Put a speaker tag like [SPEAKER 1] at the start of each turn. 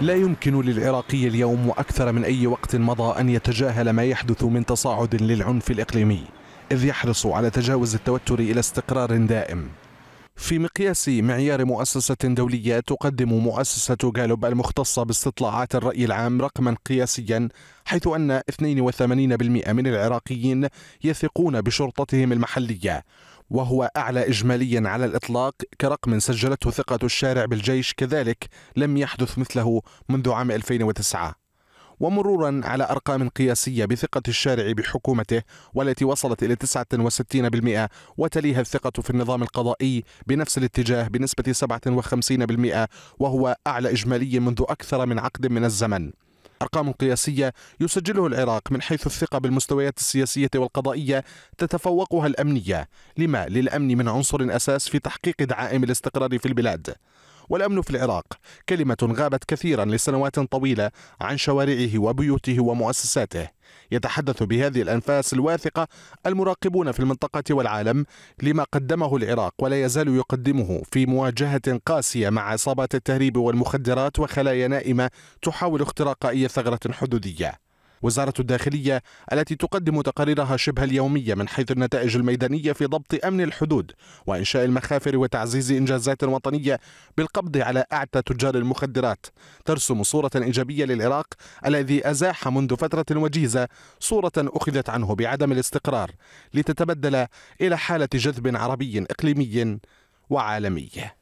[SPEAKER 1] لا يمكن للعراقي اليوم وأكثر من أي وقت مضى أن يتجاهل ما يحدث من تصاعد للعنف الإقليمي إذ يحرص على تجاوز التوتر إلى استقرار دائم في مقياس معيار مؤسسة دولية تقدم مؤسسة جالوب المختصة باستطلاعات الرأي العام رقما قياسيا حيث أن 82% من العراقيين يثقون بشرطتهم المحلية وهو أعلى إجماليا على الإطلاق كرقم سجلته ثقة الشارع بالجيش كذلك لم يحدث مثله منذ عام 2009 ومرورا على أرقام قياسية بثقة الشارع بحكومته والتي وصلت إلى 69% وتليها الثقة في النظام القضائي بنفس الاتجاه بنسبة 57% وهو أعلى إجمالي منذ أكثر من عقد من الزمن أرقام قياسية يسجله العراق من حيث الثقة بالمستويات السياسية والقضائية تتفوقها الأمنية لما للأمن من عنصر أساس في تحقيق دعائم الاستقرار في البلاد والأمن في العراق كلمة غابت كثيرا لسنوات طويلة عن شوارعه وبيوته ومؤسساته يتحدث بهذه الأنفاس الواثقة المراقبون في المنطقة والعالم لما قدمه العراق ولا يزال يقدمه في مواجهة قاسية مع عصابات التهريب والمخدرات وخلايا نائمة تحاول اختراق أي ثغرة حدودية وزارة الداخلية التي تقدم تقاريرها شبه اليومية من حيث النتائج الميدانية في ضبط أمن الحدود وإنشاء المخافر وتعزيز إنجازات وطنية بالقبض على أعتى تجار المخدرات ترسم صورة إيجابية للعراق الذي أزاح منذ فترة وجيزة صورة أخذت عنه بعدم الاستقرار لتتبدل إلى حالة جذب عربي إقليمي وعالمي